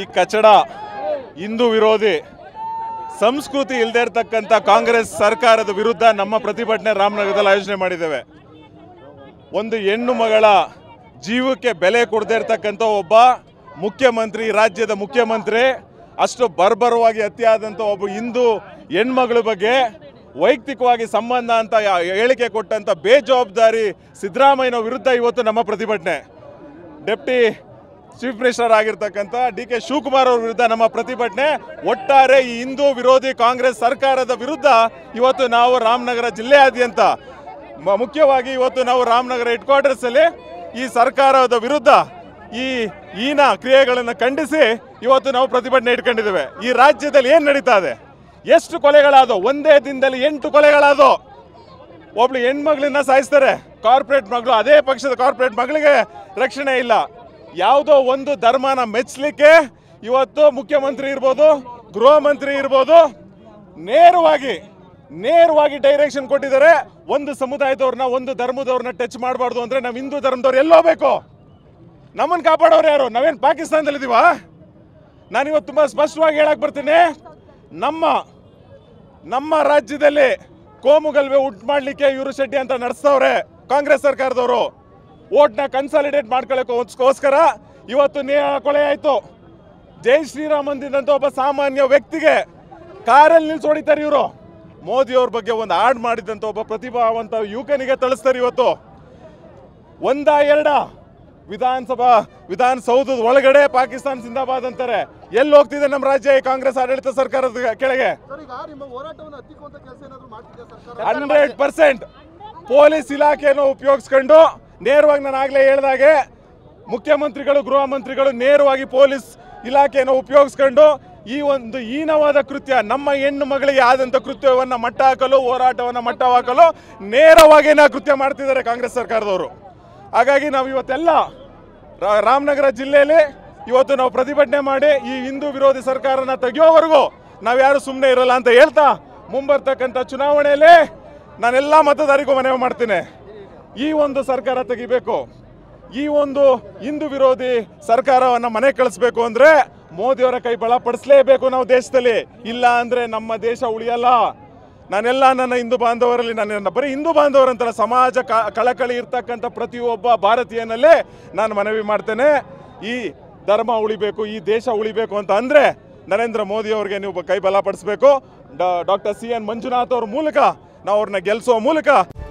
ಈ ಕಚಡ ಹಿಂದೂ ವಿರೋಧಿ ಸಂಸ್ಕೃತಿ ಇಲ್ಲದೆ ಇರತಕ್ಕಂಥ ಕಾಂಗ್ರೆಸ್ ಸರ್ಕಾರದ ವಿರುದ್ಧ ನಮ್ಮ ಪ್ರತಿಭಟನೆ ರಾಮನಗರದಲ್ಲಿ ಆಯೋಜನೆ ಮಾಡಿದ್ದೇವೆ ಒಂದು ಹೆಣ್ಣು ಮಗಳ ಜೀವಕ್ಕೆ ಬೆಲೆ ಕೊಡದೇ ಇರತಕ್ಕಂಥ ಒಬ್ಬ ಮುಖ್ಯಮಂತ್ರಿ ರಾಜ್ಯದ ಮುಖ್ಯಮಂತ್ರಿ ಅಷ್ಟು ಬರ್ಬರವಾಗಿ ಹತ್ಯೆಯಾದಂಥ ಒಬ್ಬ ಹಿಂದೂ ಹೆಣ್ಮಗಳ ಬಗ್ಗೆ ವೈಯಕ್ತಿಕವಾಗಿ ಸಂಬಂಧ ಅಂತ ಹೇಳಿಕೆ ಕೊಟ್ಟಂಥ ಬೇಜವಾಬ್ದಾರಿ ಸಿದ್ದರಾಮಯ್ಯನ ವಿರುದ್ಧ ಇವತ್ತು ನಮ್ಮ ಪ್ರತಿಭಟನೆ ಡೆಪ್ಟಿ ಚೀಫ್ ಮಿನಿಸ್ಟರ್ ಆಗಿರ್ತಕ್ಕಂಥ ಡಿ ಕೆ ಶಿವಕುಮಾರ್ ಅವ್ರ ವಿರುದ್ಧ ನಮ್ಮ ಪ್ರತಿಭಟನೆ ಒಟ್ಟಾರೆ ಈ ಹಿಂದೂ ವಿರೋಧಿ ಕಾಂಗ್ರೆಸ್ ಸರ್ಕಾರದ ವಿರುದ್ಧ ಇವತ್ತು ನಾವು ರಾಮನಗರ ಜಿಲ್ಲೆಯಾದ್ಯಂತ ಮುಖ್ಯವಾಗಿ ಇವತ್ತು ನಾವು ರಾಮನಗರ ಹೆಡ್ ಕ್ವಾರ್ಟರ್ಸಲ್ಲಿ ಈ ಸರ್ಕಾರದ ವಿರುದ್ಧ ಈ ಈನ ಕ್ರಿಯೆಗಳನ್ನು ಖಂಡಿಸಿ ಇವತ್ತು ನಾವು ಪ್ರತಿಭಟನೆ ಇಟ್ಕೊಂಡಿದ್ದೇವೆ ಈ ರಾಜ್ಯದಲ್ಲಿ ಏನು ನಡೀತಾ ಇದೆ ಎಷ್ಟು ಕೊಲೆಗಳಾದವು ಒಂದೇ ದಿನದಲ್ಲಿ ಎಂಟು ಕೊಲೆಗಳಾದವು ಒಬ್ಳು ಹೆಣ್ಮಗಳನ್ನ ಸಾಯಿಸ್ತಾರೆ ಕಾರ್ಪೊರೇಟ್ ಮಗಳು ಅದೇ ಪಕ್ಷದ ಕಾರ್ಪೊರೇಟ್ ಮಗಳಿಗೆ ರಕ್ಷಣೆ ಇಲ್ಲ ಯಾವುದೋ ಒಂದು ಧರ್ಮನ ಮೆಚ್ಚಲಿಕ್ಕೆ ಇವತ್ತು ಮುಖ್ಯಮಂತ್ರಿ ಇರ್ಬೋದು ಗೃಹ ಮಂತ್ರಿ ಇರ್ಬೋದು ನೇರವಾಗಿ ನೇರವಾಗಿ ಡೈರೆಕ್ಷನ್ ಕೊಟ್ಟಿದ್ದಾರೆ ಒಂದು ಸಮುದಾಯದವ್ರನ್ನ ಒಂದು ಧರ್ಮದವ್ರನ್ನ ಟಚ್ ಮಾಡಬಾರ್ದು ಅಂದ್ರೆ ನಾವು ಹಿಂದೂ ಧರ್ಮದವ್ರು ಬೇಕು ನಮ್ಮನ್ನು ಕಾಪಾಡೋರು ಯಾರು ನಾವೇನು ಪಾಕಿಸ್ತಾನದಲ್ಲಿದ್ದೀವಾ ನಾನಿವತ್ತು ತುಂಬ ಸ್ಪಷ್ಟವಾಗಿ ಹೇಳಕ್ ಬರ್ತೀನಿ ನಮ್ಮ ನಮ್ಮ ರಾಜ್ಯದಲ್ಲಿ ಕೋಮುಗಲ್ವೆ ಉಂಟು ಮಾಡಲಿಕ್ಕೆ ಇವರು ಶೆಟ್ಟಿ ಅಂತ ನಡೆಸ್ತವ್ರೆ ಕಾಂಗ್ರೆಸ್ ಸರ್ಕಾರದವರು ಓಟ್ನ ಕನ್ಸಾಲಿಡೇಟ್ ಮಾಡ್ಕೊಳ್ಳೋಕ್ಕೋಸ್ಕರ ಇವತ್ತು ನೇ ಕೊಳೆ ಆಯಿತು ಜೈ ಶ್ರೀರಾಮ್ ಅಂದಿದ್ದಂಥ ಒಬ್ಬ ಸಾಮಾನ್ಯ ವ್ಯಕ್ತಿಗೆ ಕಾರಲ್ಲಿ ನಿಲ್ಸಿ ಹೊಡಿತಾರೆ ಇವರು ಮೋದಿಯವ್ರ ಬಗ್ಗೆ ಒಂದು ಆಡ್ ಮಾಡಿದಂಥ ಒಬ್ಬ ಪ್ರತಿಭಾವಂತ ಯುವಕನಿಗೆ ತಳಿಸ್ತಾರೆ ಇವತ್ತು ಒಂದ ಎರಡ ವಿಧಾನಸಭಾ ವಿಧಾನಸೌಧದ ಒಳಗಡೆ ಪಾಕಿಸ್ತಾನ ಸಿಂದಾಬಾದ್ ಅಂತಾರೆ ಎಲ್ಲಿ ಹೋಗ್ತಿದೆ ನಮ್ಮ ರಾಜ್ಯ ಕಾಂಗ್ರೆಸ್ ಆಡಳಿತ ಸರ್ಕಾರದ ಕೆಳಗೆ ಹಂಡ್ರೆಡ್ ಪರ್ಸೆಂಟ್ ಪೊಲೀಸ್ ಇಲಾಖೆಯನ್ನು ಉಪಯೋಗಿಸ್ಕೊಂಡು ನೇರವಾಗಿ ನಾನು ಆಗಲೇ ಹೇಳಿದಾಗೆ ಮುಖ್ಯಮಂತ್ರಿಗಳು ಗೃಹ ಮಂತ್ರಿಗಳು ನೇರವಾಗಿ ಪೊಲೀಸ್ ಇಲಾಖೆಯನ್ನು ಉಪಯೋಗಿಸ್ಕೊಂಡು ಈ ಒಂದು ಹೀನವಾದ ಕೃತ್ಯ ನಮ್ಮ ಹೆಣ್ಣು ಮಗಳಿಗೆ ಆದಂಥ ಕೃತ್ಯವನ್ನು ಮಟ್ಟ ಹಾಕಲು ಹೋರಾಟವನ್ನು ಮಟ್ಟ ಹಾಕಲು ನೇರವಾಗಿ ಕೃತ್ಯ ಮಾಡ್ತಿದ್ದಾರೆ ಕಾಂಗ್ರೆಸ್ ಸರ್ಕಾರದವರು ಹಾಗಾಗಿ ನಾವು ಇವತ್ತೆಲ್ಲ ರಾಮನಗರ ಜಿಲ್ಲೆಯಲ್ಲಿ ಇವತ್ತು ನಾವು ಪ್ರತಿಭಟನೆ ಮಾಡಿ ಈ ಹಿಂದೂ ವಿರೋಧಿ ಸರ್ಕಾರನ ತೆಗೆಯೋವರೆಗೂ ನಾವು ಯಾರು ಸುಮ್ಮನೆ ಇರಲ್ಲ ಅಂತ ಹೇಳ್ತಾ ಮುಂಬರ್ತಕ್ಕಂಥ ಚುನಾವಣೆಯಲ್ಲಿ ನಾನೆಲ್ಲ ಮತದಾರಿಗೂ ಮನವಿ ಮಾಡ್ತೀನಿ ಈ ಒಂದು ಸರ್ಕಾರ ತೆಗಿಬೇಕು ಈ ಒಂದು ಹಿಂದೂ ವಿರೋಧಿ ಸರ್ಕಾರವನ್ನು ಮನೆ ಕಳಿಸ್ಬೇಕು ಅಂದರೆ ಮೋದಿಯವರ ಕೈ ಬಲಪಡಿಸಲೇಬೇಕು ನಾವು ದೇಶದಲ್ಲಿ ಇಲ್ಲ ಅಂದರೆ ನಮ್ಮ ದೇಶ ಉಳಿಯಲ್ಲ ನಾನೆಲ್ಲ ನನ್ನ ಹಿಂದೂ ಬಾಂಧವರಲ್ಲಿ ನನ್ನ ಬರೀ ಹಿಂದೂ ಬಾಂಧವರಂತಲ್ಲ ಸಮಾಜ ಕಳಕಳಿ ಇರ್ತಕ್ಕಂಥ ಪ್ರತಿಯೊಬ್ಬ ಭಾರತೀಯನಲ್ಲೇ ನಾನು ಮನವಿ ಮಾಡ್ತೇನೆ ಈ ಧರ್ಮ ಉಳಿಬೇಕು ಈ ದೇಶ ಉಳಿಬೇಕು ಅಂತ ಅಂದರೆ ನರೇಂದ್ರ ಮೋದಿ ಅವರಿಗೆ ನೀವು ಕೈ ಬಲಪಡಿಸ್ಬೇಕು ಡಾಕ್ಟರ್ ಸಿ ಎನ್ ಮಂಜುನಾಥ್ ಅವ್ರ ಮೂಲಕ ನಾವು ಅವ್ರನ್ನ ಗೆಲ್ಲಿಸೋ ಮೂಲಕ